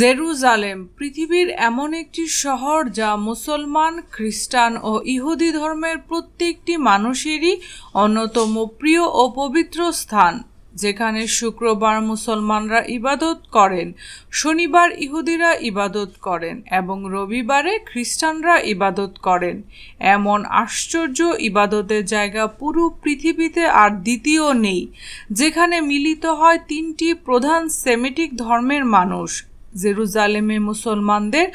Jerusalem পৃথিবীর এমন একটি শহর যা মুসলমান খ্রিস্টান ও ইহুদি ধর্মের প্রত্যেকটি মানুষেরই অন্যতম প্রিয় ও পবিত্র স্থান যেখানে শুক্রবার মুসলমানরা ইবাদত করেন শনিবার ইহুদিরা ইবাদত করেন এবং রবিবারে খ্রিস্টানরা ইবাদত করেন এমন আশ্চর্য ইবাদতের জায়গা পুরো পৃথিবীতে আর দ্বিতীয় নেই যেখানে মিলিত হয় তিনটি প্রধান সেমেটিক ধর্মের মানুষ জেরুজালেমে মুসলমানদের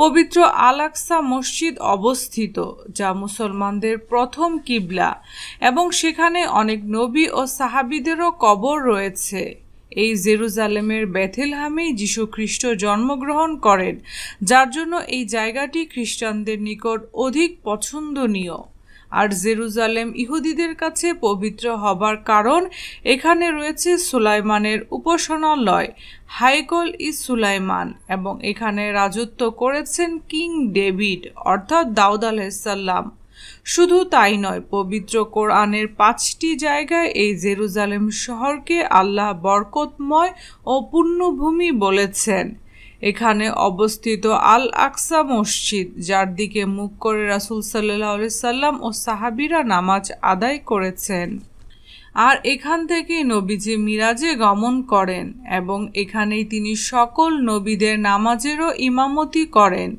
পবিত্র আলাকসা মসজিদ অবস্থিত যা মুসলমানদের প্রথম কিবলা এবং সেখানে অনেক নবী ও সাহাবিদেরও কবর রয়েছে এই জেরুজালেমের বেথেলহামেই যীশুখ্রিস্ট জন্মগ্রহণ করেন যার জন্য এই জায়গাটি খ্রিস্টানদের নিকট অধিক পছন্দনীয় আর জেরুজালেম ইহুদিদের কাছে পবিত্র হবার কারণ এখানে রয়েছে সুলাইমানের উপাসনালয় হাইকল ই সুলাইমান এবং এখানে রাজত্ব করেছেন কিং ডেভিড অর্থাৎ দাউদ আলাইসাল্লাম শুধু তাই নয় পবিত্র কোরআনের পাঁচটি জায়গায় এই জেরুজালেম শহরকে আল্লাহ বরকতময় ও পুণ্যভূমি বলেছেন এখানে অবস্থিত আল আকসা মসজিদ যার দিকে মুখ করে রাসুল সাল্লাহ সাল্লাম ও সাহাবিরা নামাজ আদায় করেছেন আর এখান থেকে নবীজি মিরাজে গমন করেন এবং এখানেই তিনি সকল নবীদের নামাজেরও ইমামতি করেন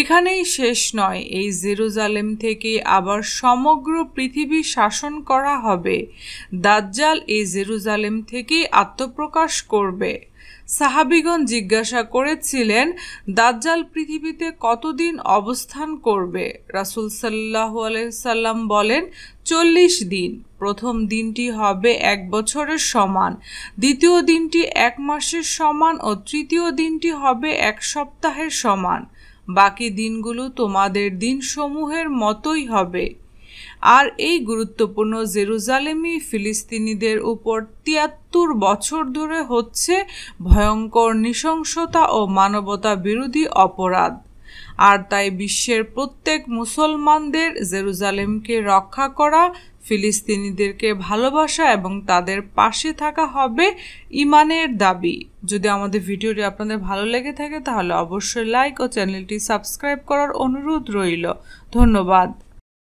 এখানেই শেষ নয় এই জেরুজালেম থেকে আবার সমগ্র পৃথিবী শাসন করা হবে দাজ্জাল এই জেরুজালেম থেকেই আত্মপ্রকাশ করবে সাহাবিগণ জিজ্ঞাসা করেছিলেন দাজ্জাল পৃথিবীতে কতদিন অবস্থান করবে রাসুল সাল্লাহ আলাইসাল্লাম বলেন চল্লিশ দিন প্রথম দিনটি হবে এক বছরের সমান দ্বিতীয় দিনটি এক মাসের সমান ও তৃতীয় দিনটি হবে এক সপ্তাহের সমান বাকি দিনগুলো তোমাদের দিনসমূহের মতোই হবে আর এই গুরুত্বপূর্ণ জেরুজালেমি ফিলিস্তিনিদের উপর তিয়াত্তর বছর ধরে হচ্ছে ভয়ঙ্কর নৃশংসতা ও মানবতা বিরোধী অপরাধ আর তাই বিশ্বের প্রত্যেক মুসলমানদের জেরুজালেমকে রক্ষা করা ফিলিস্তিনিদেরকে ভালোবাসা এবং তাদের পাশে থাকা হবে ইমানের দাবি যদি আমাদের ভিডিওটি আপনাদের ভালো লেগে থাকে তাহলে অবশ্যই লাইক ও চ্যানেলটি সাবস্ক্রাইব করার অনুরোধ রইল ধন্যবাদ